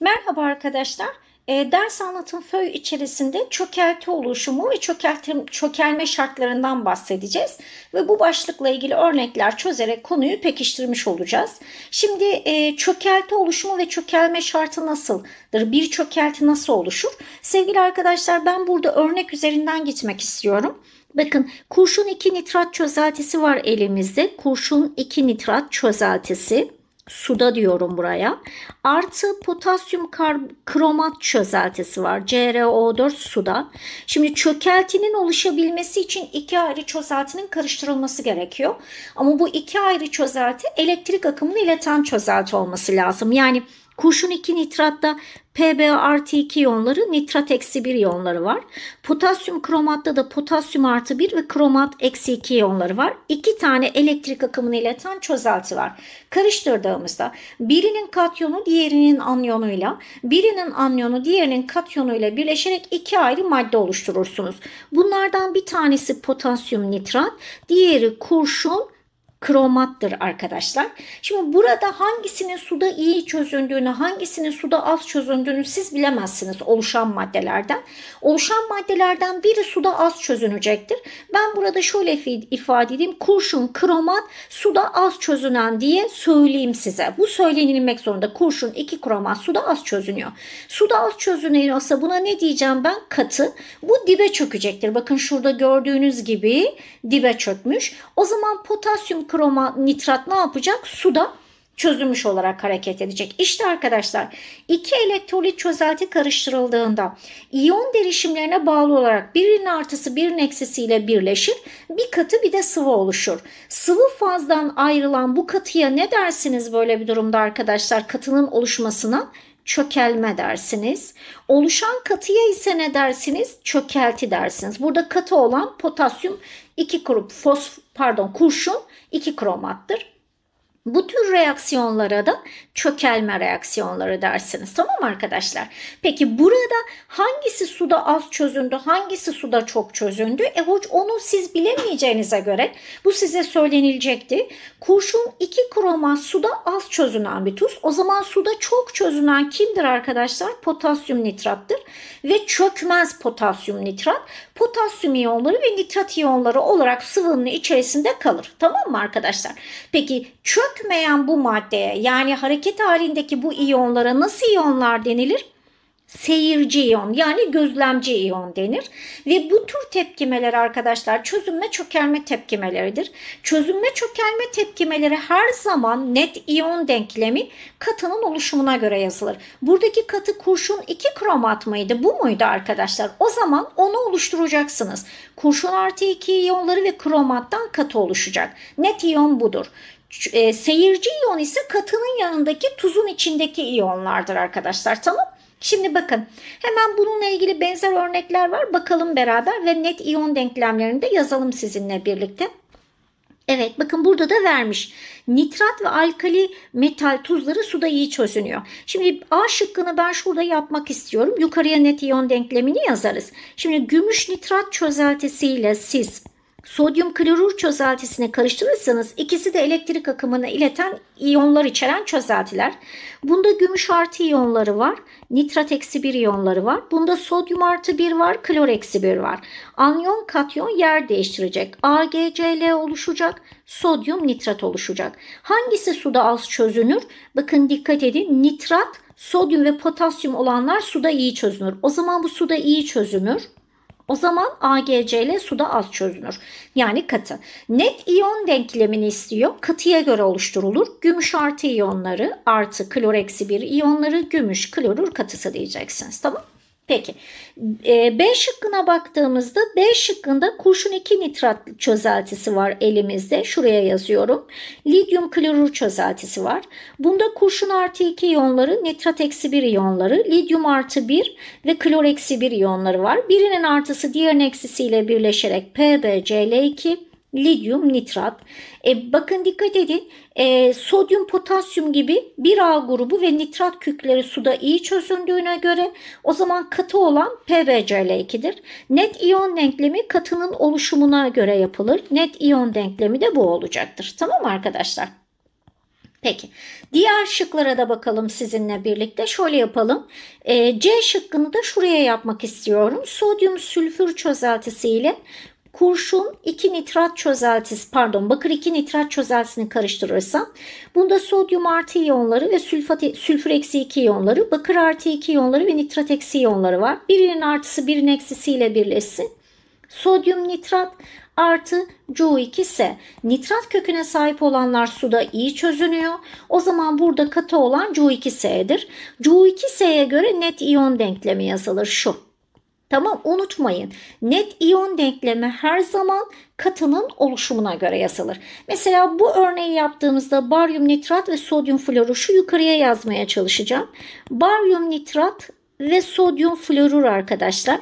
Merhaba arkadaşlar. E, ders anlatım föy içerisinde çökelti oluşumu ve çökeltim, çökelme şartlarından bahsedeceğiz. Ve bu başlıkla ilgili örnekler çözerek konuyu pekiştirmiş olacağız. Şimdi e, çökelti oluşumu ve çökelme şartı nasıldır? Bir çökelti nasıl oluşur? Sevgili arkadaşlar ben burada örnek üzerinden gitmek istiyorum. Bakın kurşun 2 nitrat çözeltisi var elimizde. Kurşun 2 nitrat çözeltisi suda diyorum buraya. Artı potasyum kromat çözeltisi var. CrO4 suda. Şimdi çökeltinin oluşabilmesi için iki ayrı çözeltinin karıştırılması gerekiyor. Ama bu iki ayrı çözelti elektrik akımını ileten çözelti olması lazım. Yani Kurşun 2 nitratta PbO artı 2 iyonları, nitrat eksi 1 iyonları var. Potasyum kromatta da potasyum artı 1 ve kromat eksi 2 iyonları var. İki tane elektrik akımını ileten çözelti var. Karıştırdığımızda birinin katyonu diğerinin anyonuyla, birinin anyonu diğerinin katyonuyla birleşerek iki ayrı madde oluşturursunuz. Bunlardan bir tanesi potasyum nitrat, diğeri kurşun kromattır arkadaşlar. Şimdi burada hangisinin suda iyi çözündüğünü, hangisinin suda az çözündüğünü siz bilemezsiniz oluşan maddelerden. Oluşan maddelerden biri suda az çözünecektir. Ben burada şöyle ifade edeyim. Kurşun kromat suda az çözünen diye söyleyeyim size. Bu söylenilmek zorunda. Kurşun iki kromat suda az çözünüyor. Suda az çözünüyorsa buna ne diyeceğim ben? Katı. Bu dibe çökecektir. Bakın şurada gördüğünüz gibi dibe çökmüş. O zaman potasyum kroma nitrat ne yapacak? Suda çözülmüş olarak hareket edecek. İşte arkadaşlar iki elektrolit çözelti karıştırıldığında iyon derişimlerine bağlı olarak birinin artısı birinin eksisiyle birleşir. Bir katı bir de sıvı oluşur. Sıvı fazdan ayrılan bu katıya ne dersiniz böyle bir durumda arkadaşlar? Katının oluşmasına çökelme dersiniz. Oluşan katıya ise ne dersiniz? Çökelti dersiniz. Burada katı olan potasyum iki grup fosf pardon kurşun iki kromattır. Bu tür reaksiyonlara da çökelme reaksiyonları dersiniz. Tamam arkadaşlar? Peki burada hangisi suda az çözündü, hangisi suda çok çözündü? E hoç onu siz bilemeyeceğinize göre bu size söylenilecekti. Kurşun 2 kroma suda az çözünen bir tuz. O zaman suda çok çözünen kimdir arkadaşlar? Potasyum nitrattır ve çökmez potasyum nitrat. Potasyum iyonları ve nitrat iyonları olarak sıvının içerisinde kalır. Tamam mı arkadaşlar? Peki çök gözükmeyen bu maddeye yani hareket halindeki bu iyonlara nasıl iyonlar denilir? Seyirci iyon yani gözlemci iyon denir. Ve bu tür tepkimeler arkadaşlar çözünme çökelme tepkimeleridir. Çözünme çökelme tepkimeleri her zaman net iyon denklemi katının oluşumuna göre yazılır. Buradaki katı kurşun 2 kromat mıydı bu muydu arkadaşlar? O zaman onu oluşturacaksınız. Kurşun artı 2 iyonları ve kromattan katı oluşacak. Net iyon budur. E, seyirci iyon ise katının yanındaki tuzun içindeki iyonlardır arkadaşlar tamam Şimdi bakın hemen bununla ilgili benzer örnekler var. Bakalım beraber ve net iyon denklemlerini de yazalım sizinle birlikte. Evet bakın burada da vermiş. Nitrat ve alkali metal tuzları suda iyi çözünüyor. Şimdi A şıkkını ben şurada yapmak istiyorum. Yukarıya net iyon denklemini yazarız. Şimdi gümüş nitrat çözeltisiyle siz Sodyum klorür çözeltisine karıştırırsanız ikisi de elektrik akımını ileten iyonlar içeren çözeltiler. Bunda gümüş artı iyonları var. Nitrat eksi bir iyonları var. Bunda sodyum artı bir var. Klor eksi bir var. Anyon katyon yer değiştirecek. AgCl oluşacak. Sodyum nitrat oluşacak. Hangisi suda az çözünür? Bakın dikkat edin. Nitrat, sodyum ve potasyum olanlar suda iyi çözünür. O zaman bu suda iyi çözünür. O zaman AgCl suda az çözünür. Yani katı. Net iyon denklemini istiyor. Katıya göre oluşturulur. Gümüş artı iyonları artı klor eksi 1 iyonları gümüş klorür katısı diyeceksiniz. Tamam Peki ee, B şıkkına baktığımızda D şıkkında kurşun 2 nitrat çözeltisi var elimizde. Şuraya yazıyorum. Lityum klorür çözeltisi var. Bunda kurşun artı 2 iyonları, nitrat eksi 1 iyonları, lityum artı 1 ve klor eksi 1 iyonları var. Birinin artısı diğerinin eksisiyle birleşerek PbCl2 lityum nitrat. E, bakın dikkat edin e, sodyum, potasyum gibi bir A grubu ve nitrat kükleri suda iyi çözündüğüne göre o zaman katı olan PBCl2'dir. Net iyon denklemi katının oluşumuna göre yapılır. Net iyon denklemi de bu olacaktır. Tamam mı arkadaşlar? Peki diğer şıklara da bakalım sizinle birlikte şöyle yapalım e, C şıkkını da şuraya yapmak istiyorum sodyum sülfür çözeltisi ile kurşun 2 nitrat çözeltisi pardon bakır 2 nitrat çözeltisini karıştırırsam bunda sodyum artı iyonları ve sülfat, sülfür eksi 2 iyonları bakır artı 2 iyonları ve nitrat eksi iyonları var. Birinin artısı birinin eksisiyle birleşsin. Sodyum nitrat artı co 2 ise, Nitrat köküne sahip olanlar suda iyi çözünüyor. O zaman burada katı olan co 2 sdir Cu2S'ye göre net iyon denklemi yazılır şu. Tamam unutmayın. Net iyon denklemi her zaman katının oluşumuna göre yazılır. Mesela bu örneği yaptığımızda baryum nitrat ve sodyum floru şu yukarıya yazmaya çalışacağım. Baryum nitrat ve sodyum florur arkadaşlar.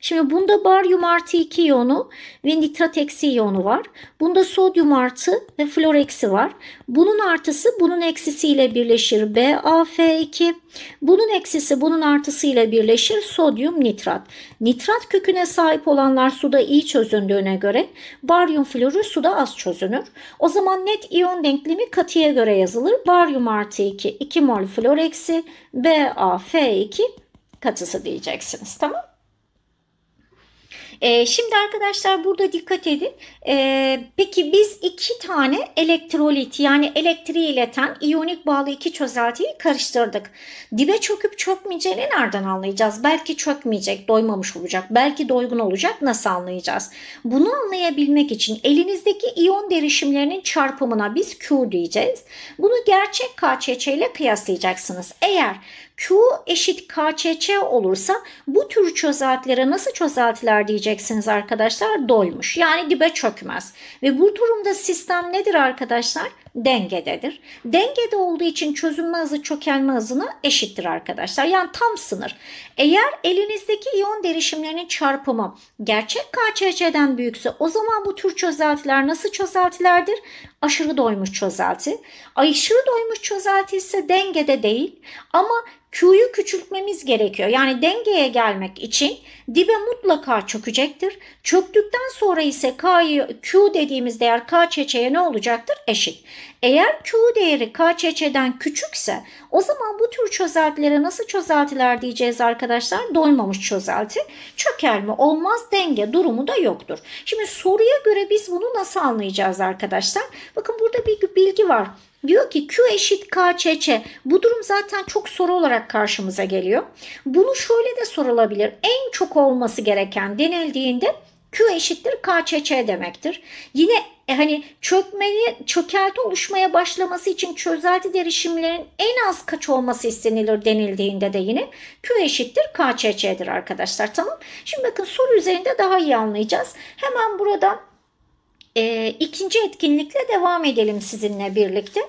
Şimdi bunda baryum artı 2 iyonu ve nitrat eksi iyonu var. Bunda sodyum artı ve flor eksi var. Bunun artısı bunun eksisiyle birleşir BaF2. Bunun eksisi bunun artısıyla birleşir sodyum nitrat. Nitrat köküne sahip olanlar suda iyi çözündüğüne göre baryum floru suda az çözünür. O zaman net iyon denklemi katıya göre yazılır. Baryum artı 2 2 mol flor eksi BaF2 katısı diyeceksiniz tamam e, şimdi arkadaşlar burada dikkat edin. E, peki biz iki tane elektrolit yani elektriği ileten iyonik bağlı iki çözeltiyi karıştırdık. Dibe çöküp çökmeyeceğini nereden anlayacağız? Belki çökmeyecek, doymamış olacak. Belki doygun olacak. Nasıl anlayacağız? Bunu anlayabilmek için elinizdeki iyon derişimlerinin çarpımına biz Q diyeceğiz. Bunu gerçek KÇÇ ile kıyaslayacaksınız. Eğer Q eşit KÇÇ olursa bu tür çözeltilere nasıl çözeltiler diyeceksiniz arkadaşlar? Doymuş. Yani dibe çökmez. Ve bu durumda sistem nedir arkadaşlar? Dengededir. Dengede olduğu için çözünme hızı çökelme hızına eşittir arkadaşlar. Yani tam sınır. Eğer elinizdeki iyon derişimlerinin çarpımı gerçek KÇÇ'den büyükse o zaman bu tür çözeltiler nasıl çözeltilerdir? Aşırı doymuş çözelti. Aşırı doymuş çözelti ise dengede değil ama Q'yu küçültmemiz gerekiyor. Yani dengeye gelmek için dibe mutlaka çökecektir. Çöktükten sonra ise K'yı Q dediğimiz değer K çeçeye ne olacaktır? Eşit. Eğer Q değeri KÇÇ'den küçükse o zaman bu tür çözeltilere nasıl çözeltiler diyeceğiz arkadaşlar? Doymamış çözelti. Çöker mi? olmaz denge durumu da yoktur. Şimdi soruya göre biz bunu nasıl anlayacağız arkadaşlar? Bakın burada bir bilgi var. Diyor ki Q eşit KÇÇ. Bu durum zaten çok soru olarak karşımıza geliyor. Bunu şöyle de sorulabilir. En çok olması gereken denildiğinde Q eşittir KÇÇ demektir. Yine e, hani çökmeyi, çökelti oluşmaya başlaması için çözelti derişimlerin en az kaç olması istenilir denildiğinde de yine Q eşittir KÇÇ'dir arkadaşlar. Tamam. Şimdi bakın soru üzerinde daha iyi anlayacağız. Hemen buradan e, ikinci etkinlikle devam edelim sizinle birlikte.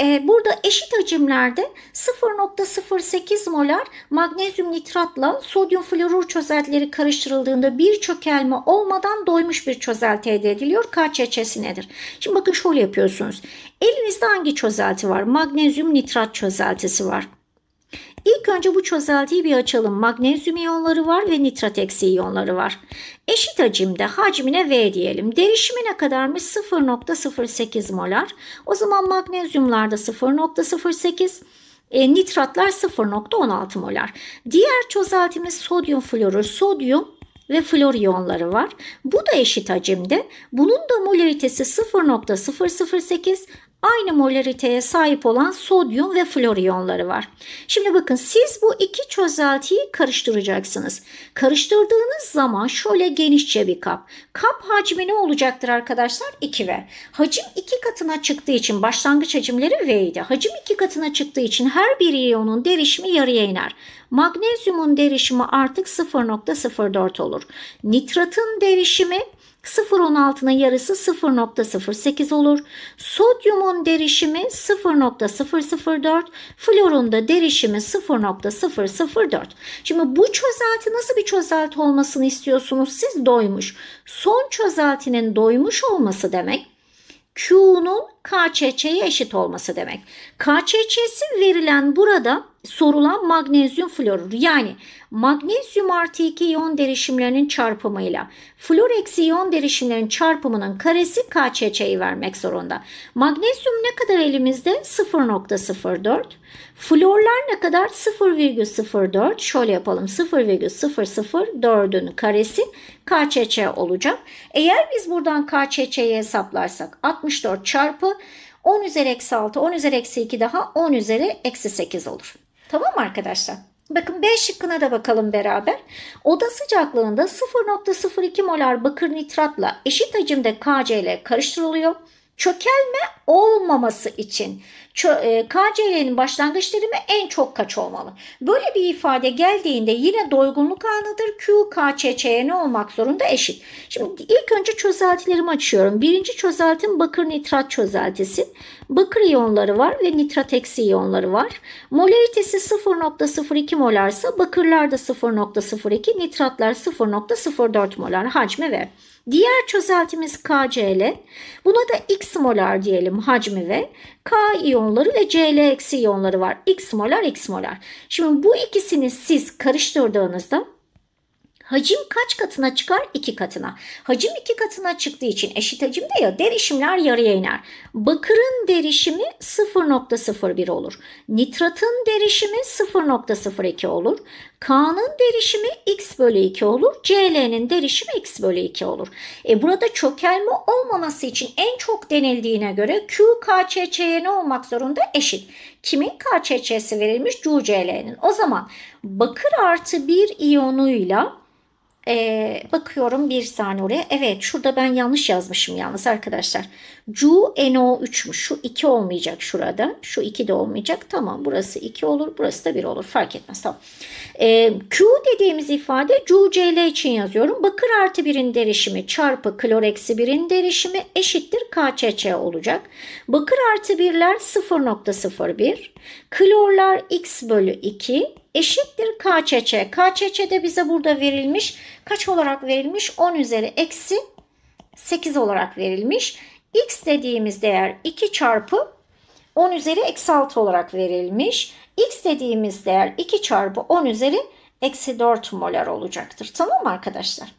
E, burada eşit hacimlerde 0.08 molar magnezyum nitratla sodyum florür çözeltileri karıştırıldığında bir çökelme olmadan doymuş bir çözelti elde ediliyor. KÇÇ'si nedir? Şimdi bakın şöyle yapıyorsunuz. Elinizde hangi çözelti var? Magnezyum nitrat çözeltisi var. İlk önce bu çözeltiyi bir açalım. Magnezyum iyonları var ve nitrat eksi iyonları var. Eşit hacimde hacmine V diyelim. Derişimi ne kadarmış? 0.08 molar. O zaman magnezyumlarda 0.08 e, nitratlar 0.16 molar. Diğer çözeltimiz sodyum florür. Sodyum ve flor iyonları var. Bu da eşit hacimde. Bunun da molaritesi 0.008 aynı molariteye sahip olan sodyum ve flor iyonları var. Şimdi bakın siz bu iki çözeltiyi karıştıracaksınız. Karıştırdığınız zaman şöyle genişçe bir kap. Kap hacmi ne olacaktır arkadaşlar? 2V. Hacim iki katına çıktığı için başlangıç hacimleri V idi. Hacim iki katına çıktığı için her bir iyonun derişimi yarıya iner. Magnezyumun derişimi artık 0.04 olur. Nitratın derişimi 0.16'nın yarısı 0.08 olur. Sodyumun derişimi 0.004, florun da derişimi 0.004. Şimdi bu çözelti nasıl bir çözelti olmasını istiyorsunuz? Siz doymuş. Son çözeltinin doymuş olması demek Q'nun KÇÇ'ye eşit olması demek. KÇÇ'si verilen burada sorulan magnezyum florür yani magnezyum artı 2 iyon derişimlerinin çarpımıyla flor eksi iyon derişimlerinin çarpımının karesi KÇÇ'yi vermek zorunda. Magnezyum ne kadar elimizde? 0.04. Florlar ne kadar? 0.04. Şöyle yapalım 0.004'ün karesi KÇÇ olacak. Eğer biz buradan KÇÇ'yi hesaplarsak 64 çarpı 10 üzeri eksi 6, 10 üzeri eksi 2 daha 10 üzeri eksi 8 olur. Tamam arkadaşlar? Bakın B şıkkına da bakalım beraber. Oda sıcaklığında 0.02 molar bakır nitratla eşit hacimde KCl karıştırılıyor. Çökelme olmaması için e, KCl'nin başlangıç terimi en çok kaç olmalı? Böyle bir ifade geldiğinde yine doygunluk anıdır. Q, K, ne olmak zorunda eşit. Şimdi ilk önce çözeltilerimi açıyorum. Birinci çözeltim bakır nitrat çözeltisi. Bakır iyonları var ve nitrat eksi iyonları var. Molaritesi 0.02 molarsa bakırlar da 0.02, nitratlar 0.04 molar hacmi ve diğer çözeltimiz KCl. Buna da X molar diyelim hacmi ve K iyonları ve Cl eksi iyonları var. X molar, X molar. Şimdi bu ikisini siz karıştırdığınızda Hacim kaç katına çıkar? İki katına. Hacim iki katına çıktığı için eşit hacim de ya derişimler yarıya iner. Bakırın derişimi 0.01 olur. Nitratın derişimi 0.02 olur. K'nın derişimi x bölü 2 olur. CL'nin derişimi x bölü 2 olur. E burada çökelme olmaması için en çok denildiğine göre Q KÇÇ'ye ne olmak zorunda? Eşit. Kimin KÇÇ'si verilmiş? CuCl'nin. O zaman bakır artı bir iyonuyla ee, bakıyorum bir saniye oraya. Evet şurada ben yanlış yazmışım yalnız arkadaşlar. Cu 3 3'müş. Şu 2 olmayacak şurada. Şu 2 de olmayacak. Tamam burası 2 olur. Burası da 1 olur. Fark etmez. Tamam. Ee, Q dediğimiz ifade cu cl için yazıyorum. Bakır artı birin derişimi çarpı klor eksi birin derişimi eşittir KCC olacak. Bakır artı birler 0.01. Klorlar x bölü 2 eşittir KÇÇ. KÇÇ de bize burada verilmiş. Kaç olarak verilmiş? 10 üzeri eksi 8 olarak verilmiş. X dediğimiz değer 2 çarpı 10 üzeri eksi 6 olarak verilmiş. X dediğimiz değer 2 çarpı 10 üzeri eksi 4 molar olacaktır. Tamam mı arkadaşlar?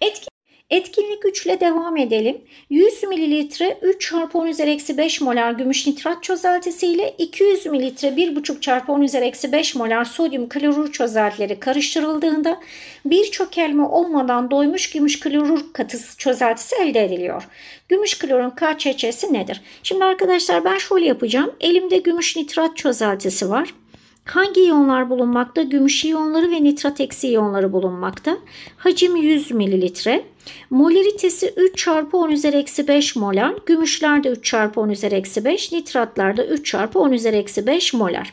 Etki Etkinlik 3 ile devam edelim. 100 mililitre 3 çarpı 10 üzeri eksi 5 molar gümüş nitrat çözeltisi ile 200 mililitre 1,5 çarpı 10 üzeri eksi 5 molar sodyum klorür çözeltileri karıştırıldığında bir çökelme olmadan doymuş gümüş klorür katısı çözeltisi elde ediliyor. Gümüş klorun KÇÇ'si nedir? Şimdi arkadaşlar ben şöyle yapacağım. Elimde gümüş nitrat çözeltisi var. Hangi iyonlar bulunmakta? Gümüş iyonları ve nitrat eksi iyonları bulunmakta. Hacim 100 mililitre. Molaritesi 3 çarpı 10 üzeri eksi 5 molar. Gümüşlerde 3 çarpı 10 üzeri eksi 5. Nitratlarda 3 çarpı 10 üzeri eksi 5 molar.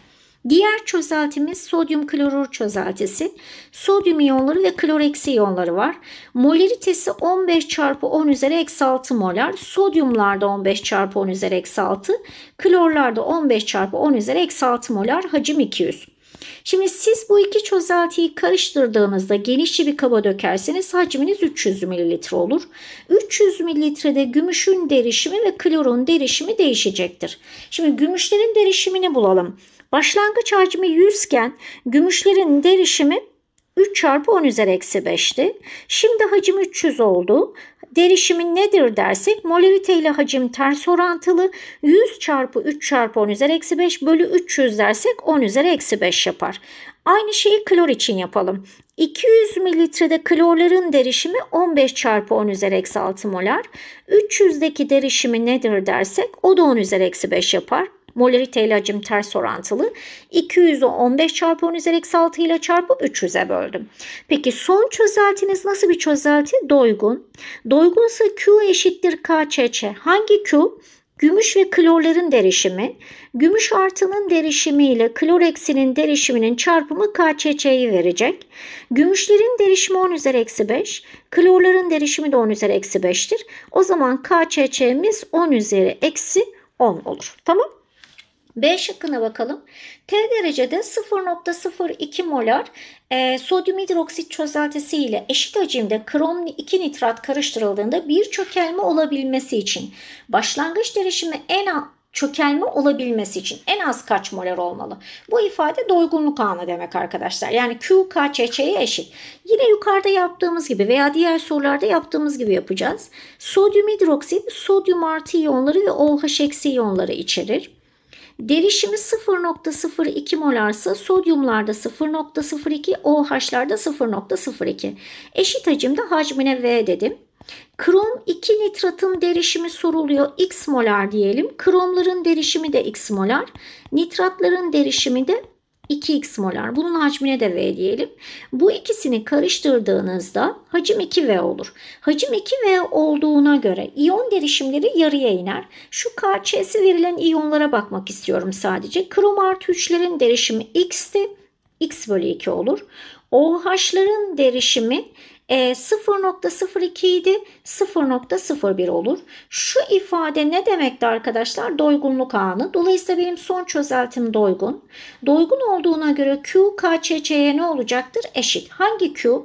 Diğer çözeltimiz sodyum klorür çözeltisi. Sodyum iyonları ve kloreksi iyonları var. Molaritesi 15 çarpı 10 üzeri eksi 6 molar. Sodyumlarda 15 çarpı 10 üzeri eksi 6. Klorlarda 15 çarpı 10 üzeri eksi 6 molar. Hacim 200. Şimdi siz bu iki çözeltiyi karıştırdığınızda genişçe bir kaba dökerseniz hacminiz 300 mililitre olur. 300 mililitrede gümüşün derişimi ve klorun derişimi değişecektir. Şimdi gümüşlerin derişimini bulalım. Başlangıç hacmi 100 iken gümüşlerin derişimi 3 çarpı 10 üzeri eksi 5'ti. Şimdi hacim 300 oldu. Derişimin nedir dersek molarite ile hacim ters orantılı. 100 çarpı 3 çarpı 10 üzeri eksi 5 bölü 300 dersek 10 üzeri eksi 5 yapar. Aynı şeyi klor için yapalım. 200 mililitrede klorların derişimi 15 çarpı 10 üzeri eksi 6 molar. 300'deki derişimi nedir dersek o da 10 üzeri eksi 5 yapar molarite ile hacim ters orantılı. 200'ü 15 çarpı 10 üzeri eksi 6 ile çarpıp 300'e böldüm. Peki son çözeltiniz nasıl bir çözelti? Doygun. Doygunsa Q eşittir KÇÇ. Hangi Q? Gümüş ve klorların derişimi, gümüş artının derişimi ile klor eksinin derişiminin çarpımı KÇÇ'yi verecek. Gümüşlerin derişimi 10 üzeri eksi 5, klorların derişimi de 10 üzeri eksi 5'tir. O zaman KÇÇ'miz 10 üzeri eksi 10 olur. Tamam B şıkkına bakalım. T derecede 0.02 molar e, sodyum hidroksit çözeltisi ile eşit hacimde krom 2 nitrat karıştırıldığında bir çökelme olabilmesi için başlangıç derişimi en az çökelme olabilmesi için en az kaç molar olmalı? Bu ifade doygunluk anı demek arkadaşlar. Yani Q KÇÇ'ye eşit. Yine yukarıda yaptığımız gibi veya diğer sorularda yaptığımız gibi yapacağız. Sodyum hidroksit sodyum artı iyonları ve OH eksi iyonları içerir. Derişimi 0.02 molarsa sodyumlarda 0.02, OH'larda 0.02. Eşit hacimde hacmine V dedim. Krom 2 nitratın derişimi soruluyor x molar diyelim. Kromların derişimi de x molar. Nitratların derişimi de 2x molar. Bunun hacmine de V diyelim. Bu ikisini karıştırdığınızda hacim 2V olur. Hacim 2V olduğuna göre iyon derişimleri yarıya iner. Şu KC'si verilen iyonlara bakmak istiyorum sadece. Krom artı 3'lerin derişimi x'ti. x bölü 2 olur. OH'ların derişimi e, ee, 0.02 idi 0.01 olur. Şu ifade ne demekti arkadaşlar? Doygunluk anı. Dolayısıyla benim son çözeltim doygun. Doygun olduğuna göre Q KÇÇ'ye ne olacaktır? Eşit. Hangi Q?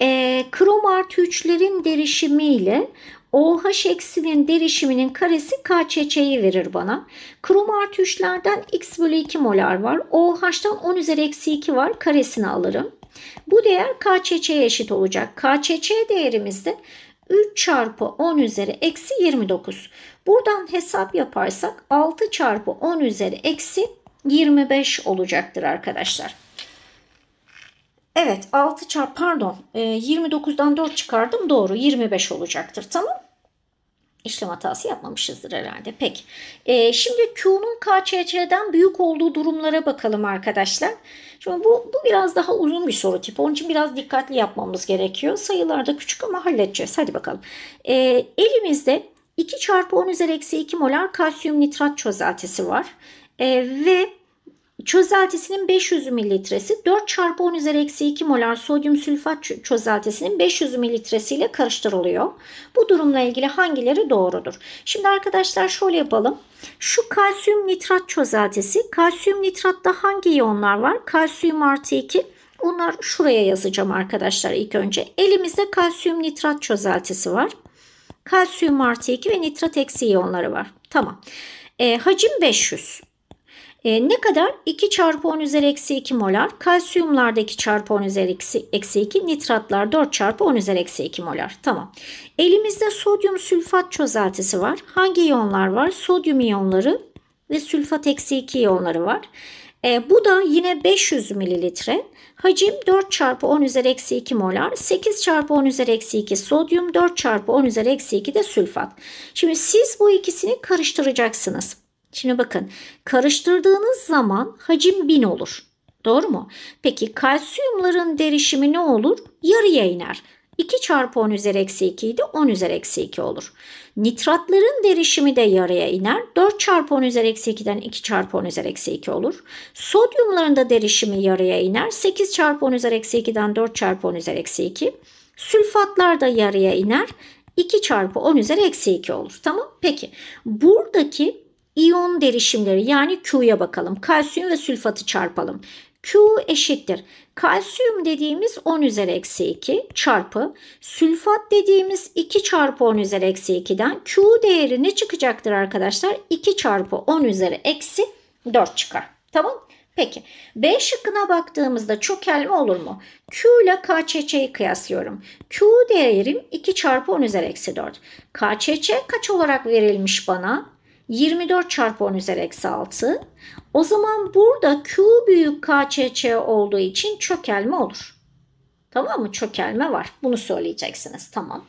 E, krom artı 3'lerin derişimi ile OH eksinin derişiminin karesi KÇÇ'yi verir bana. Krom artı 3'lerden X bölü 2 molar var. OH'dan 10 üzeri eksi 2 var. Karesini alırım. Bu değer KÇÇ'ye eşit olacak. KÇÇ değerimiz de 3 çarpı 10 üzeri eksi 29. Buradan hesap yaparsak 6 çarpı 10 üzeri eksi 25 olacaktır arkadaşlar. Evet 6 çarpı pardon 29'dan e, 4 çıkardım doğru 25 olacaktır tamam İşlem hatası yapmamışızdır herhalde. Peki. E, şimdi Q'nun KÇC'den büyük olduğu durumlara bakalım arkadaşlar. Şimdi bu, bu biraz daha uzun bir soru tipi. Onun için biraz dikkatli yapmamız gerekiyor. da küçük ama halledeceğiz. Hadi bakalım. E, elimizde 2 çarpı 10 üzeri eksi 2 molar kalsiyum nitrat çözeltisi var. E, ve çözeltisinin 500 mililitresi 4 çarpı 10 üzeri eksi 2 molar sodyum sülfat çözeltisinin 500 mililitresi ile karıştırılıyor. Bu durumla ilgili hangileri doğrudur? Şimdi arkadaşlar şöyle yapalım. Şu kalsiyum nitrat çözeltisi. Kalsiyum nitratta hangi iyonlar var? Kalsiyum artı 2. Bunlar şuraya yazacağım arkadaşlar ilk önce. Elimizde kalsiyum nitrat çözeltisi var. Kalsiyum artı 2 ve nitrat eksi iyonları var. Tamam. E, hacim 500. E, ne kadar? 2 çarpı 10 üzeri eksi 2 molar. Kalsiyumlarda 2 çarpı 10 üzeri eksi, 2. Nitratlar 4 çarpı 10 üzeri eksi 2 molar. Tamam. Elimizde sodyum sülfat çözeltisi var. Hangi iyonlar var? Sodyum iyonları ve sülfat eksi 2 iyonları var. E, bu da yine 500 mililitre. Hacim 4 çarpı 10 üzeri eksi 2 molar. 8 çarpı 10 üzeri eksi 2 sodyum. 4 çarpı 10 üzeri eksi 2 de sülfat. Şimdi siz bu ikisini karıştıracaksınız. Şimdi bakın karıştırdığınız zaman hacim 1000 olur. Doğru mu? Peki kalsiyumların derişimi ne olur? Yarıya iner. 2 çarpı 10 üzeri eksi 2 idi 10 üzeri eksi 2 olur. Nitratların derişimi de yarıya iner. 4 çarpı 10 üzeri eksi 2'den 2 çarpı 10 üzeri eksi 2 olur. Sodyumların da derişimi yarıya iner. 8 çarpı 10 üzeri eksi 2'den 4 çarpı 10 üzeri eksi 2. Sülfatlar da yarıya iner. 2 çarpı 10 üzeri eksi 2 olur. Tamam peki buradaki İyon derişimleri yani Q'ya bakalım. Kalsiyum ve sülfatı çarpalım. Q eşittir. Kalsiyum dediğimiz 10 üzeri eksi 2 çarpı sülfat dediğimiz 2 çarpı 10 üzeri eksi 2'den Q değeri ne çıkacaktır arkadaşlar? 2 çarpı 10 üzeri eksi 4 çıkar. Tamam Peki B şıkkına baktığımızda çok çökelme olur mu? Q ile KÇÇ'yi kıyaslıyorum. Q değerim 2 çarpı 10 üzeri eksi 4. KÇÇ kaç olarak verilmiş bana? 24 çarpı 10 üzeri eksi 6. O zaman burada Q büyük KÇÇ olduğu için çökelme olur. Tamam mı? Çökelme var. Bunu söyleyeceksiniz. Tamam.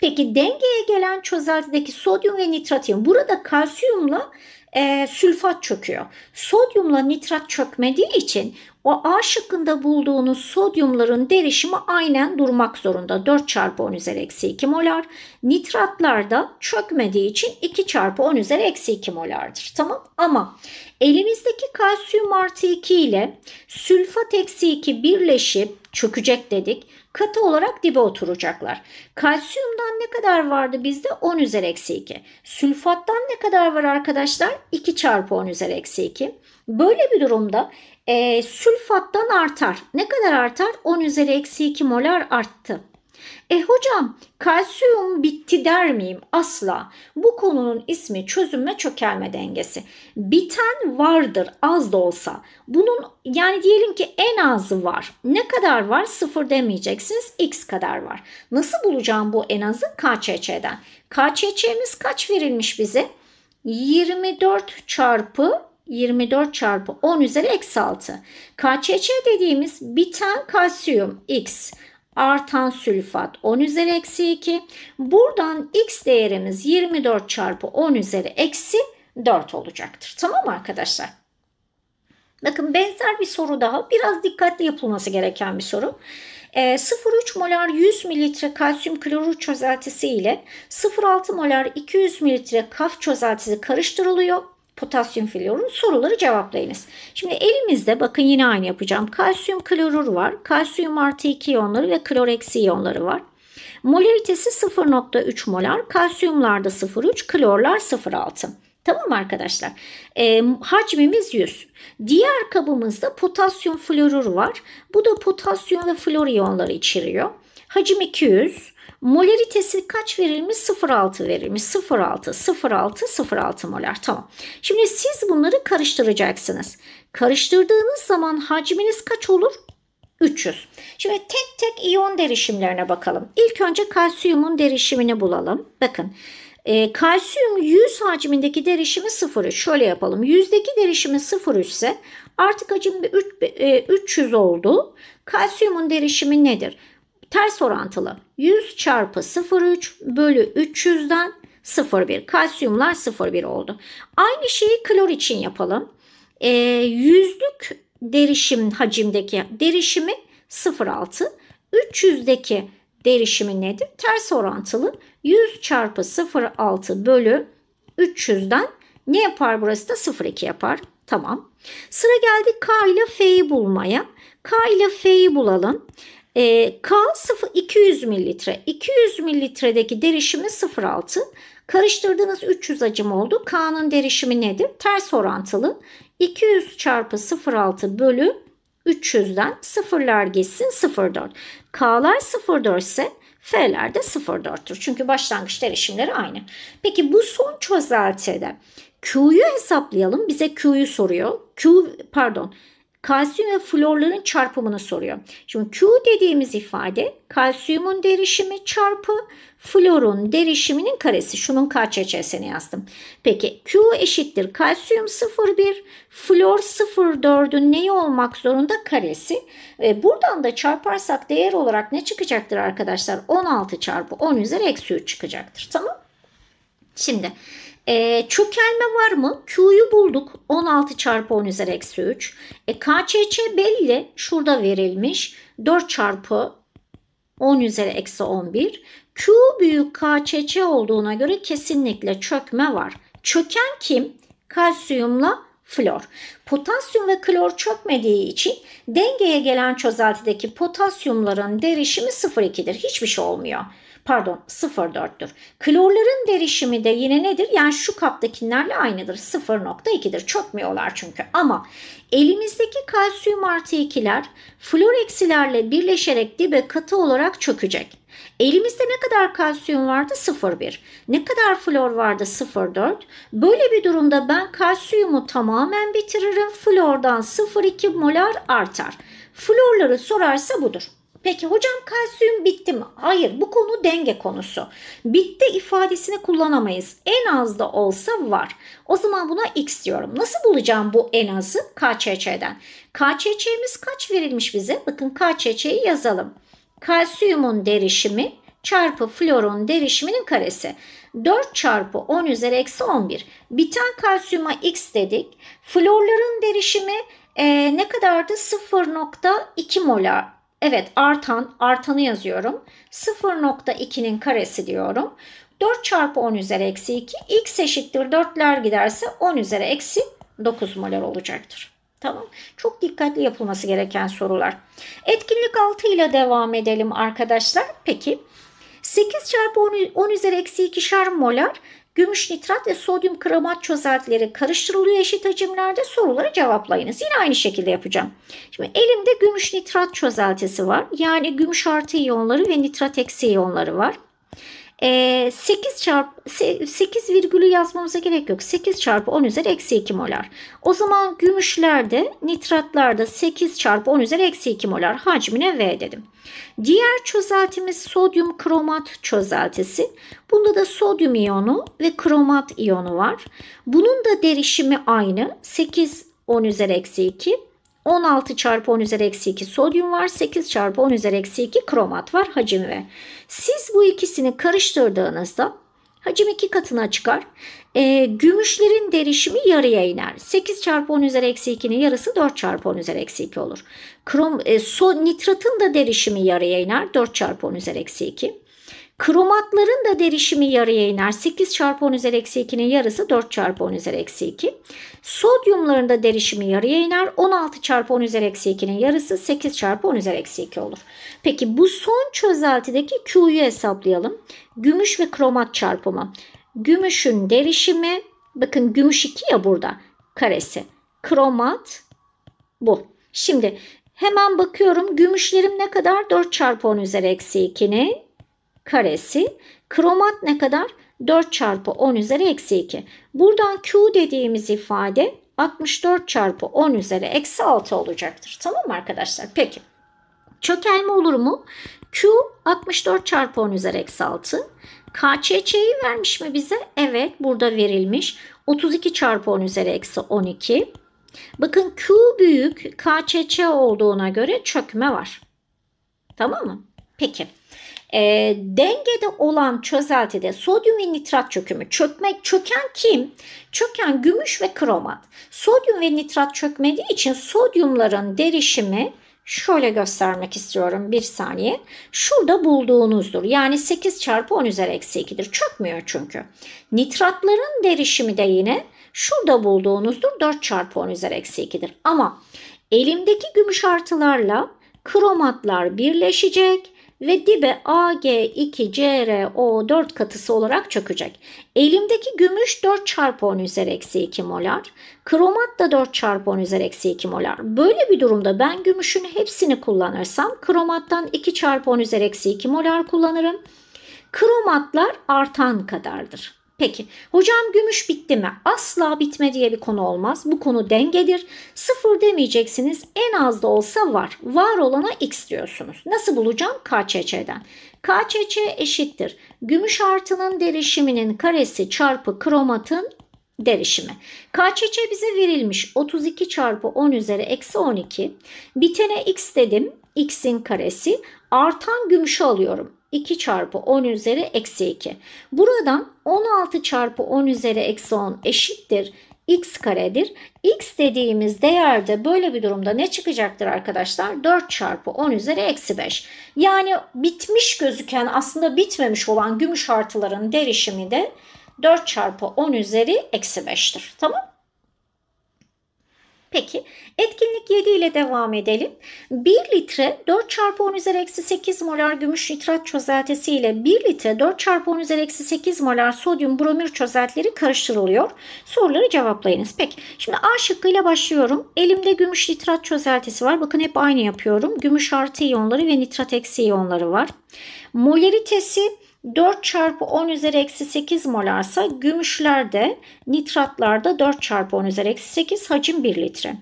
Peki dengeye gelen çözeltideki sodyum ve nitrat iyon. Burada kalsiyumla e, sülfat çöküyor. Sodyumla nitrat çökmediği için o A şıkkında bulduğunuz sodyumların derişimi aynen durmak zorunda. 4 çarpı 10 üzeri eksi 2 molar. Nitratlarda çökmediği için 2 çarpı 10 üzeri eksi 2 molardır. Tamam ama elimizdeki kalsiyum artı 2 ile sülfat eksi 2 birleşip çökecek dedik. Katı olarak dibe oturacaklar. Kalsiyumdan ne kadar vardı bizde? 10 üzeri eksi 2. Sülfattan ne kadar var arkadaşlar? 2 çarpı 10 üzeri eksi 2. Böyle bir durumda e, sülfattan artar. Ne kadar artar? 10 üzeri eksi 2 molar arttı. E hocam kalsiyum bitti der miyim? Asla. Bu konunun ismi çözünme çökelme dengesi. Biten vardır az da olsa. Bunun yani diyelim ki en azı var. Ne kadar var? Sıfır demeyeceksiniz. X kadar var. Nasıl bulacağım bu en azı? KÇÇ'den. KÇÇ'miz kaç verilmiş bize? 24 çarpı 24 çarpı 10 üzeri eksi 6. KÇÇ dediğimiz biten kalsiyum X artan sülfat 10 üzeri eksi 2. Buradan X değerimiz 24 çarpı 10 üzeri eksi 4 olacaktır. Tamam mı arkadaşlar? Bakın benzer bir soru daha. Biraz dikkatli yapılması gereken bir soru. E, ee, 0,3 molar 100 mililitre kalsiyum klorür çözeltisi ile 0,6 molar 200 mililitre kaf çözeltisi karıştırılıyor potasyum florun soruları cevaplayınız. Şimdi elimizde bakın yine aynı yapacağım. Kalsiyum klorür var. Kalsiyum artı 2 iyonları ve kloreksi iyonları var. Molaritesi 0.3 molar. kalsiyumlarda 0.3, klorlar 0.6. Tamam arkadaşlar. E, hacmimiz 100. Diğer kabımızda potasyum florür var. Bu da potasyum ve flor iyonları içeriyor. Hacim 200. Moleritesi kaç verilmiş? 0,6 verilmiş. 0,6, 0,6, 0,6 molar. Tamam. Şimdi siz bunları karıştıracaksınız. Karıştırdığınız zaman hacminiz kaç olur? 300. Şimdi tek tek iyon derişimlerine bakalım. İlk önce kalsiyumun derişimini bulalım. Bakın e, kalsiyum 100 hacmindeki derişimi 0,3. Şöyle yapalım. 100'deki derişimi 0,3 ise artık hacim 300 e, oldu. Kalsiyumun derişimi nedir? Ters orantılı. 100 çarpı 0,3 bölü 300'den 0,1. Kalsiyumlar 0,1 oldu. Aynı şeyi klor için yapalım. E, yüzlük derişim hacimdeki derişimi 0,6. 300'deki derişimi nedir? Ters orantılı 100 çarpı 0,6 bölü 300'den ne yapar burası da 0,2 yapar. Tamam. Sıra geldi K ile F'yi bulmaya. K ile F'yi bulalım. E, K 0, 200 mililitre. 200 mililitredeki derişimi 0.6. Karıştırdığınız 300 acım oldu. K'nın derişimi nedir? Ters orantılı. 200 çarpı 0.6 bölü 300'den sıfırlar geçsin 0.4. K'lar 0.4 ise F'ler de 0.4'tür. Çünkü başlangıç derişimleri aynı. Peki bu son çözeltide Q'yu hesaplayalım. Bize Q'yu soruyor. Q pardon kalsiyum ve florların çarpımını soruyor. Şimdi Q dediğimiz ifade kalsiyumun derişimi çarpı florun derişiminin karesi. Şunun KÇÇ'sini yazdım. Peki Q eşittir kalsiyum 0,1 flor 0,4'ün neyi olmak zorunda? Karesi. E, buradan da çarparsak değer olarak ne çıkacaktır arkadaşlar? 16 çarpı 10 üzeri eksi 3 çıkacaktır. Tamam Şimdi e, çökelme var mı? Q'yu bulduk. 16 çarpı 10 üzeri eksi 3. E, KÇÇ belli. Şurada verilmiş. 4 çarpı 10 üzeri eksi 11. Q büyük KÇÇ olduğuna göre kesinlikle çökme var. Çöken kim? Kalsiyumla flor. Potasyum ve klor çökmediği için dengeye gelen çözeltideki potasyumların derişimi 0,2'dir. Hiçbir şey olmuyor pardon 0.4'tür. Klorların derişimi de yine nedir? Yani şu kaptakilerle aynıdır 0.2'dir. Çökmüyorlar çünkü ama elimizdeki kalsiyum artı 2'ler flor eksilerle birleşerek dibe katı olarak çökecek. Elimizde ne kadar kalsiyum vardı? 0,1. Ne kadar flor vardı? 0,4. Böyle bir durumda ben kalsiyumu tamamen bitiririm. Flordan 0,2 molar artar. Florları sorarsa budur. Peki hocam kalsiyum bitti mi? Hayır bu konu denge konusu. Bitti ifadesini kullanamayız. En az da olsa var. O zaman buna x diyorum. Nasıl bulacağım bu en azı? KÇÇ'den. KÇÇ'miz kaç verilmiş bize? Bakın KÇÇ'yi yazalım. Kalsiyumun derişimi çarpı florun derişiminin karesi. 4 çarpı 10 üzeri eksi 11. Biten kalsiyuma x dedik. Florların derişimi e, ne kadardı? 0.2 molar Evet artan, artanı yazıyorum. 0.2'nin karesi diyorum. 4 çarpı 10 üzeri eksi 2. X eşittir 4'ler giderse 10 üzeri eksi 9 molar olacaktır. Tamam. Çok dikkatli yapılması gereken sorular. Etkinlik 6 ile devam edelim arkadaşlar. Peki 8 çarpı 10, 10 üzeri eksi 2 şar molar Gümüş nitrat ve sodyum kramat çözeltileri karıştırılıyor eşit hacimlerde soruları cevaplayınız. Yine aynı şekilde yapacağım. Şimdi elimde gümüş nitrat çözeltisi var. Yani gümüş artı iyonları ve nitrat eksi iyonları var e, ee, 8 çarp 8 virgülü yazmamıza gerek yok. 8 çarpı 10 üzeri eksi 2 molar. O zaman gümüşlerde nitratlarda 8 çarpı 10 üzeri eksi 2 molar hacmine V dedim. Diğer çözeltimiz sodyum kromat çözeltisi. Bunda da sodyum iyonu ve kromat iyonu var. Bunun da derişimi aynı. 8 10 üzeri eksi 2. 16 çarpı 10 üzeri eksi 2 sodyum var. 8 çarpı 10 üzeri eksi 2 kromat var hacim ve. Siz bu ikisini karıştırdığınızda hacim iki katına çıkar. E, gümüşlerin derişimi yarıya iner. 8 çarpı 10 üzeri eksi 2'nin yarısı 4 çarpı 10 üzeri eksi 2 olur. Krom, e, so, nitratın da derişimi yarıya iner. 4 çarpı 10 üzeri eksi 2. Kromatların da derişimi yarıya iner. 8 çarpı 10 üzeri eksi 2'nin yarısı 4 çarpı 10 üzeri eksi 2. Sodyumların da derişimi yarıya iner. 16 çarpı 10 üzeri eksi 2'nin yarısı 8 çarpı 10 üzeri eksi 2 olur. Peki bu son çözeltideki Q'yu hesaplayalım. Gümüş ve kromat çarpımı. Gümüşün derişimi bakın gümüş 2 ya burada karesi. Kromat bu. Şimdi hemen bakıyorum gümüşlerim ne kadar? 4 çarpı 10 üzeri eksi 2'nin karesi. Kromat ne kadar? 4 çarpı 10 üzeri eksi 2. Buradan Q dediğimiz ifade 64 çarpı 10 üzeri eksi 6 olacaktır. Tamam mı arkadaşlar? Peki. Çökelme olur mu? Q 64 çarpı 10 üzeri eksi 6. KÇÇ'yi vermiş mi bize? Evet burada verilmiş. 32 çarpı 10 üzeri eksi 12. Bakın Q büyük KÇÇ olduğuna göre çökme var. Tamam mı? Peki. E, dengede olan çözeltide sodyum ve nitrat çökümü çökmek çöken kim? Çöken gümüş ve kromat. Sodyum ve nitrat çökmediği için sodyumların derişimi şöyle göstermek istiyorum bir saniye. Şurada bulduğunuzdur. Yani 8 çarpı 10 üzeri eksi 2'dir. Çökmüyor çünkü. Nitratların derişimi de yine şurada bulduğunuzdur. 4 çarpı 10 üzeri eksi 2'dir. Ama elimdeki gümüş artılarla kromatlar birleşecek ve dibe Ag2CrO 4 katısı olarak çökecek. Elimdeki gümüş 4 çarpı 10 üzeri eksi 2 molar. Kromat da 4 çarpı 10 üzeri eksi 2 molar. Böyle bir durumda ben gümüşün hepsini kullanırsam kromattan 2 çarpı 10 üzeri eksi 2 molar kullanırım. Kromatlar artan kadardır. Peki hocam gümüş bitti mi? Asla bitme diye bir konu olmaz. Bu konu dengedir. Sıfır demeyeceksiniz. En az da olsa var. Var olana x diyorsunuz. Nasıl bulacağım? KÇÇ'den. KÇÇ eşittir. Gümüş artının derişiminin karesi çarpı kromatın derişimi. KÇÇ bize verilmiş 32 çarpı 10 üzeri eksi 12. Bitene x dedim. X'in karesi. Artan gümüşü alıyorum. 2 çarpı 10 üzeri eksi 2. Buradan 16 çarpı 10 üzeri eksi 10 eşittir x karedir. x dediğimiz değerde böyle bir durumda ne çıkacaktır arkadaşlar? 4 çarpı 10 üzeri eksi 5. Yani bitmiş gözüken aslında bitmemiş olan gümüş artıların derişimi de 4 çarpı 10 üzeri eksi 5'tir. Tamam Peki etkinlik 7 ile devam edelim. 1 litre 4 çarpı 10 üzeri eksi 8 molar gümüş nitrat çözeltisi ile 1 litre 4 çarpı 10 üzeri eksi 8 molar sodyum bromür çözeltileri karıştırılıyor. Soruları cevaplayınız. Peki şimdi A şıkkıyla başlıyorum. Elimde gümüş nitrat çözeltisi var. Bakın hep aynı yapıyorum. Gümüş artı iyonları ve nitrat eksi iyonları var. Molaritesi 4 çarpı 10 üzeri eksi 8 molarsa gümüşlerde nitratlarda 4 çarpı 10 üzeri eksi 8 hacim 1 litre.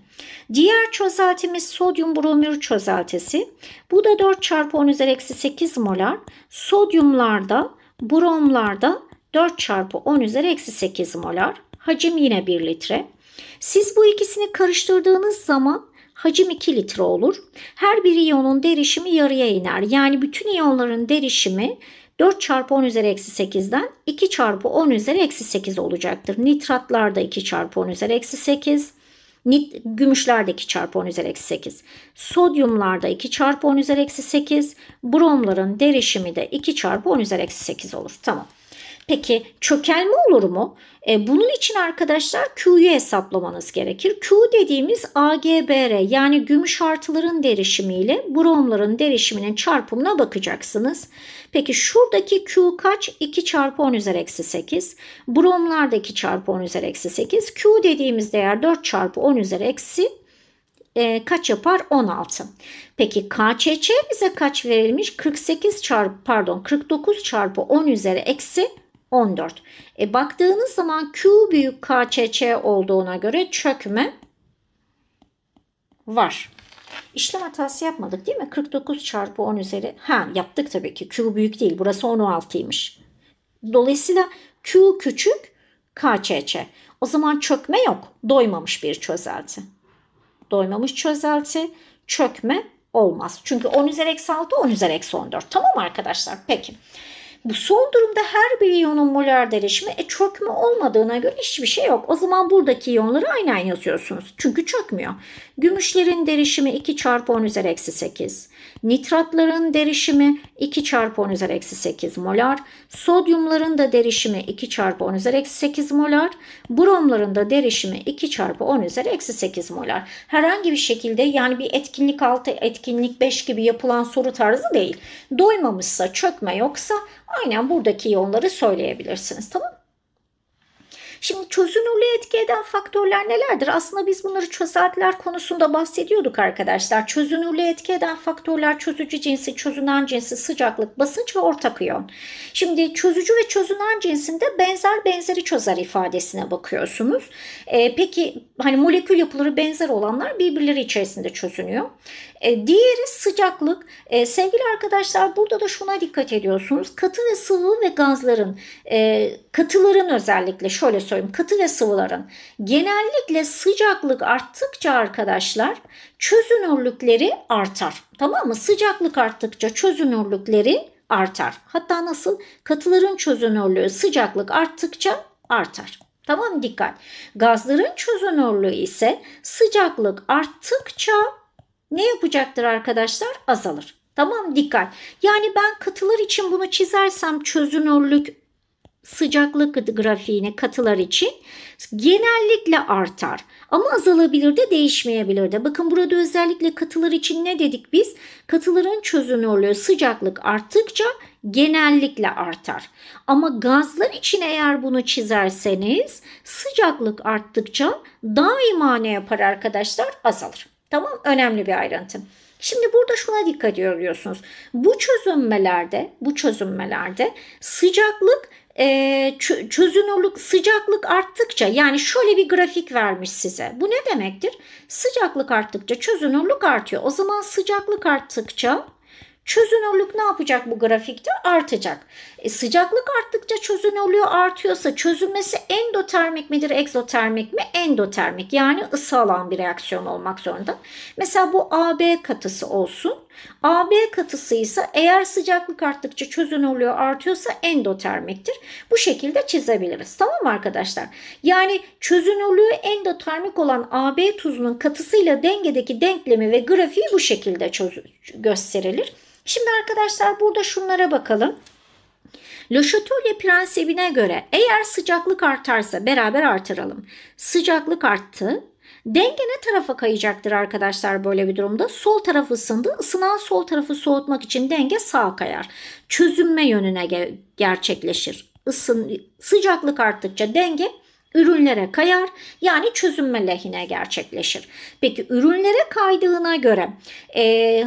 Diğer çözeltimiz sodyum bromür çözeltisi. Bu da 4 çarpı 10 üzeri eksi 8 molar. Sodyumlarda bromlarda 4 çarpı 10 üzeri eksi 8 molar. Hacim yine 1 litre. Siz bu ikisini karıştırdığınız zaman hacim 2 litre olur. Her bir iyonun derişimi yarıya iner. Yani bütün iyonların derişimi 4 çarpı 10 üzeri eksi 8'den 2 çarpı 10 üzeri eksi 8 olacaktır. Nitratlar da 2 çarpı 10 üzeri eksi 8. Nit, gümüşlerde 2 çarpı 10 üzeri eksi 8. Sodyumlarda 2 çarpı 10 üzeri eksi 8. Bromların derişimi de 2 çarpı 10 üzeri eksi 8 olur. Tamam. Peki çökelme olur mu? E, bunun için arkadaşlar Q'yu hesaplamanız gerekir. Q dediğimiz AGBR yani gümüş artıların derişimiyle bromların derişiminin çarpımına bakacaksınız. Peki şuradaki Q kaç? 2 çarpı 10 üzeri eksi 8. Bromlardaki çarpı 10 üzeri eksi 8. Q dediğimiz değer 4 çarpı 10 üzeri eksi e, kaç yapar? 16. Peki KÇÇ bize kaç verilmiş? 48 çarpı pardon 49 çarpı 10 üzeri eksi 14. E, baktığınız zaman Q büyük KÇÇ olduğuna göre çökme var. İşlem hatası yapmadık değil mi? 49 çarpı 10 üzeri. Ha yaptık tabii ki. Q büyük değil. Burası 16'ymış. Dolayısıyla Q küçük KÇÇ. O zaman çökme yok. Doymamış bir çözelti. Doymamış çözelti çökme olmaz. Çünkü 10 üzeri eksi 6 10 üzeri eksi 14. Tamam arkadaşlar? Peki. Bu son durumda her bir iyonun molar derişimi e, çökme olmadığına göre hiçbir şey yok. O zaman buradaki iyonları aynı aynı yazıyorsunuz. Çünkü çökmüyor. Gümüşlerin derişimi 2 çarpı 10 üzeri eksi 8. Nitratların derişimi 2 çarpı 10 üzeri eksi 8 molar. Sodyumların da derişimi 2 çarpı 10 üzeri eksi 8 molar. Bromların da derişimi 2 çarpı 10 üzeri eksi 8 molar. Herhangi bir şekilde yani bir etkinlik 6, etkinlik 5 gibi yapılan soru tarzı değil. Doymamışsa, çökme yoksa Aynen buradaki iyonları söyleyebilirsiniz tamam Şimdi çözünürlüğü etki eden faktörler nelerdir? Aslında biz bunları çözeltiler konusunda bahsediyorduk arkadaşlar. Çözünürlüğü etki eden faktörler çözücü cinsi, çözünen cinsi, sıcaklık, basınç ve ortak iyon. Şimdi çözücü ve çözünen cinsinde benzer benzeri çözer ifadesine bakıyorsunuz. Ee, peki hani molekül yapıları benzer olanlar birbirleri içerisinde çözünüyor. E, diğeri sıcaklık. E, sevgili arkadaşlar burada da şuna dikkat ediyorsunuz. Katı ve sıvı ve gazların, e, katıların özellikle şöyle söyleyeyim. Katı ve sıvıların genellikle sıcaklık arttıkça arkadaşlar çözünürlükleri artar. Tamam mı? Sıcaklık arttıkça çözünürlükleri artar. Hatta nasıl? Katıların çözünürlüğü sıcaklık arttıkça artar. Tamam dikkat. Gazların çözünürlüğü ise sıcaklık arttıkça ne yapacaktır arkadaşlar? Azalır. Tamam dikkat. Yani ben katılar için bunu çizersem çözünürlük sıcaklık grafiğini katılar için genellikle artar. Ama azalabilir de değişmeyebilir de. Bakın burada özellikle katılar için ne dedik biz? Katıların çözünürlüğü sıcaklık arttıkça genellikle artar. Ama gazlar için eğer bunu çizerseniz sıcaklık arttıkça daima ne yapar arkadaşlar? Azalır. Tamam önemli bir ayrıntı. Şimdi burada şuna dikkat ediyorsunuz. Bu çözünmelerde, bu çözünmelerde sıcaklık e, çözünürlük sıcaklık arttıkça yani şöyle bir grafik vermiş size. Bu ne demektir? Sıcaklık arttıkça çözünürlük artıyor. O zaman sıcaklık arttıkça Çözünürlük ne yapacak bu grafikte? Artacak. E, sıcaklık arttıkça çözünürlüğü artıyorsa çözünmesi endotermik midir, egzotermik mi? Endotermik yani ısı alan bir reaksiyon olmak zorunda. Mesela bu AB katısı olsun. AB katısı ise eğer sıcaklık arttıkça çözünürlüğü artıyorsa endotermiktir. Bu şekilde çizebiliriz. Tamam mı arkadaşlar? Yani çözünürlüğü endotermik olan AB tuzunun katısıyla dengedeki denklemi ve grafiği bu şekilde gösterilir. Şimdi arkadaşlar burada şunlara bakalım. Le Chatelier prensibine göre eğer sıcaklık artarsa beraber artıralım. Sıcaklık arttı, Denge ne tarafa kayacaktır arkadaşlar böyle bir durumda? Sol taraf ısındı. Isınan sol tarafı soğutmak için denge sağa kayar. Çözünme yönüne gerçekleşir. Isın, sıcaklık arttıkça denge ürünlere kayar yani çözünme lehine gerçekleşir. Peki ürünlere kaydığına göre e,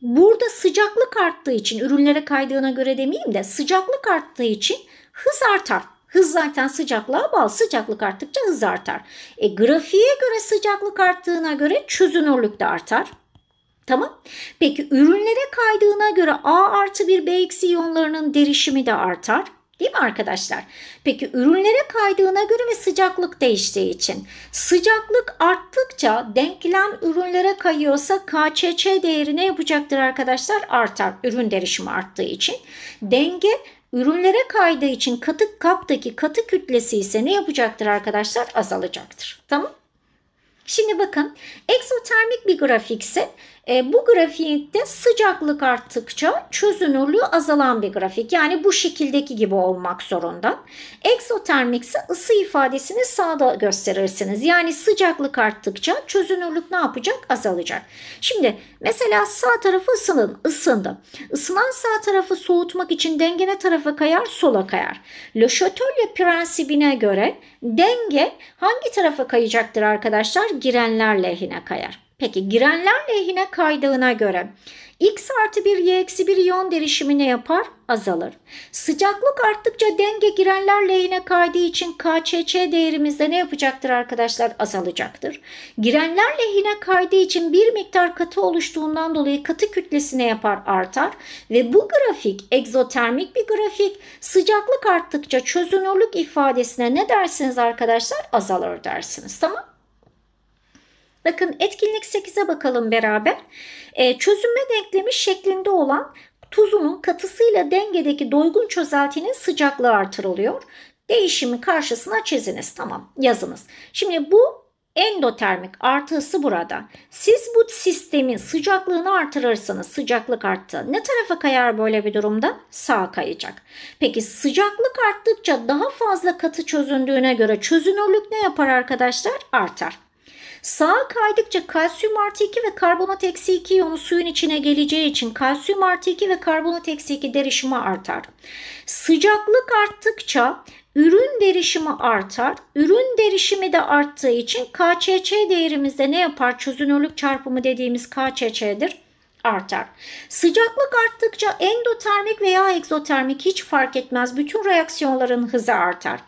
burada sıcaklık arttığı için ürünlere kaydığına göre demeyeyim de sıcaklık arttığı için hız artar. Hız zaten sıcaklığa bağlı. Sıcaklık arttıkça hız artar. E, grafiğe göre sıcaklık arttığına göre çözünürlük de artar. Tamam. Peki ürünlere kaydığına göre A artı bir B eksi iyonlarının derişimi de artar. Değil mi arkadaşlar? Peki ürünlere kaydığına göre ve sıcaklık değiştiği için sıcaklık arttıkça denklem ürünlere kayıyorsa KÇÇ değeri ne yapacaktır arkadaşlar? Artar ürün derişimi arttığı için. Denge Ürünlere kaydığı için katı kaptaki katı kütlesi ise ne yapacaktır arkadaşlar? Azalacaktır. Tamam. Şimdi bakın eksotermik bir grafikse e, bu grafikte sıcaklık arttıkça çözünürlüğü azalan bir grafik. Yani bu şekildeki gibi olmak zorunda. Eksotermik ise ısı ifadesini sağda gösterirsiniz. Yani sıcaklık arttıkça çözünürlük ne yapacak? Azalacak. Şimdi mesela sağ tarafı ısının, ısındı. Isınan sağ tarafı soğutmak için denge tarafa kayar? Sola kayar. Le Chatelier prensibine göre denge hangi tarafa kayacaktır arkadaşlar? Girenler lehine kayar. Peki girenler lehine kaydığına göre x artı 1 y eksi 1 iyon derişimi ne yapar? Azalır. Sıcaklık arttıkça denge girenler lehine kaydığı için KÇÇ değerimizde ne yapacaktır arkadaşlar? Azalacaktır. Girenler lehine kaydığı için bir miktar katı oluştuğundan dolayı katı kütlesi ne yapar? Artar. Ve bu grafik egzotermik bir grafik. Sıcaklık arttıkça çözünürlük ifadesine ne dersiniz arkadaşlar? Azalır dersiniz. Tamam Bakın etkinlik 8'e bakalım beraber. E, çözünme denklemi şeklinde olan tuzunun katısıyla dengedeki doygun çözeltinin sıcaklığı artırılıyor. Değişimi karşısına çiziniz. Tamam yazınız. Şimdi bu endotermik artısı burada. Siz bu sistemin sıcaklığını artırırsanız sıcaklık arttı. Ne tarafa kayar böyle bir durumda? Sağ kayacak. Peki sıcaklık arttıkça daha fazla katı çözündüğüne göre çözünürlük ne yapar arkadaşlar? Artar. Sağa kaydıkça kalsiyum artı 2 ve karbonat eksi 2 iyonu suyun içine geleceği için kalsiyum artı 2 ve karbonat eksi 2 derişimi artar. Sıcaklık arttıkça ürün derişimi artar. Ürün derişimi de arttığı için KÇÇ değerimizde ne yapar? Çözünürlük çarpımı dediğimiz KÇÇ'dir artar. Sıcaklık arttıkça endotermik veya egzotermik hiç fark etmez. Bütün reaksiyonların hızı artar.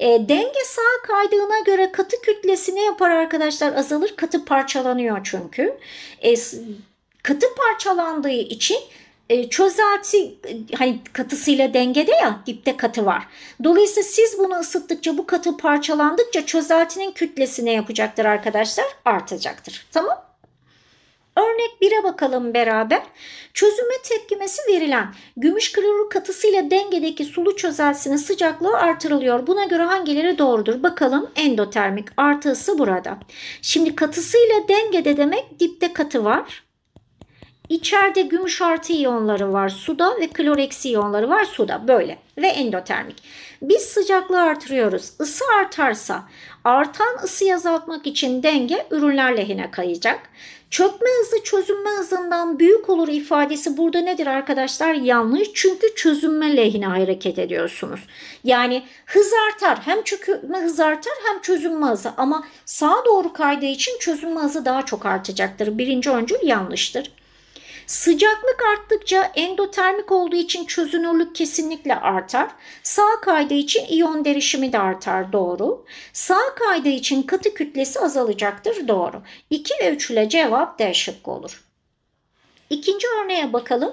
E, denge sağa kaydığına göre katı kütlesi ne yapar arkadaşlar? Azalır. Katı parçalanıyor çünkü. E, katı parçalandığı için e, çözelti e, hani katısıyla dengede ya dipte katı var. Dolayısıyla siz bunu ısıttıkça bu katı parçalandıkça çözeltinin kütlesi ne yapacaktır arkadaşlar? Artacaktır. Tamam Örnek 1'e bakalım beraber. Çözüme tepkimesi verilen gümüş klorür katısıyla dengedeki sulu çözelsinin sıcaklığı artırılıyor. Buna göre hangileri doğrudur? Bakalım endotermik artı burada. Şimdi katısıyla dengede demek dipte katı var. İçeride gümüş artı iyonları var suda ve kloreksi iyonları var suda böyle ve endotermik. Biz sıcaklığı artırıyoruz. Isı artarsa Artan ısıyı azaltmak için denge ürünler lehine kayacak. Çökme hızı çözünme hızından büyük olur ifadesi burada nedir arkadaşlar? Yanlış çünkü çözünme lehine hareket ediyorsunuz. Yani hız artar hem çökme hız artar hem çözünme hızı ama sağa doğru kaydığı için çözünme hızı daha çok artacaktır. Birinci öncül yanlıştır. Sıcaklık arttıkça endotermik olduğu için çözünürlük kesinlikle artar. Sağ kayda için iyon derişimi de artar doğru. Sağ kayda için katı kütlesi azalacaktır doğru. 2 ve 3 ile cevap D şıkkı olur. İkinci örneğe bakalım.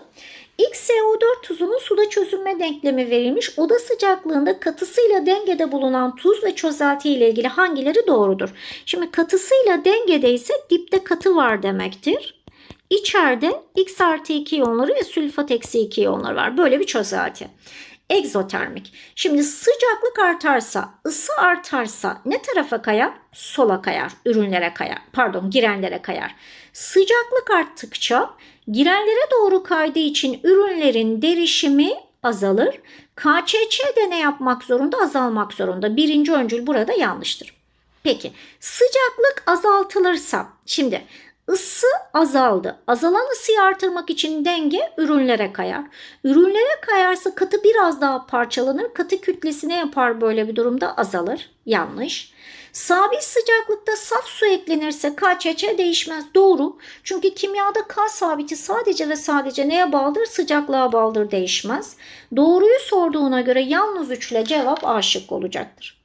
xco 4 tuzunun suda çözünme denklemi verilmiş. Oda sıcaklığında katısıyla dengede bulunan tuz ve çözelti ile ilgili hangileri doğrudur? Şimdi katısıyla dengede ise dipte katı var demektir. İçeride X artı 2 iyonları ve sülfat eksi 2 iyonları var. Böyle bir çözelti. Egzotermik. Şimdi sıcaklık artarsa, ısı artarsa ne tarafa kayar? Sola kayar, ürünlere kayar. Pardon, girenlere kayar. Sıcaklık arttıkça girenlere doğru kaydığı için ürünlerin derişimi azalır. KÇÇ de ne yapmak zorunda? Azalmak zorunda. Birinci öncül burada yanlıştır. Peki sıcaklık azaltılırsa şimdi ısı azaldı. Azalan ısıyı artırmak için denge ürünlere kayar. Ürünlere kayarsa katı biraz daha parçalanır. Katı kütlesine yapar böyle bir durumda? Azalır. Yanlış. Sabit sıcaklıkta saf su eklenirse KÇÇ değişmez. Doğru. Çünkü kimyada K sabiti sadece ve sadece neye bağlıdır? Sıcaklığa bağlıdır değişmez. Doğruyu sorduğuna göre yalnız üçle cevap aşık olacaktır.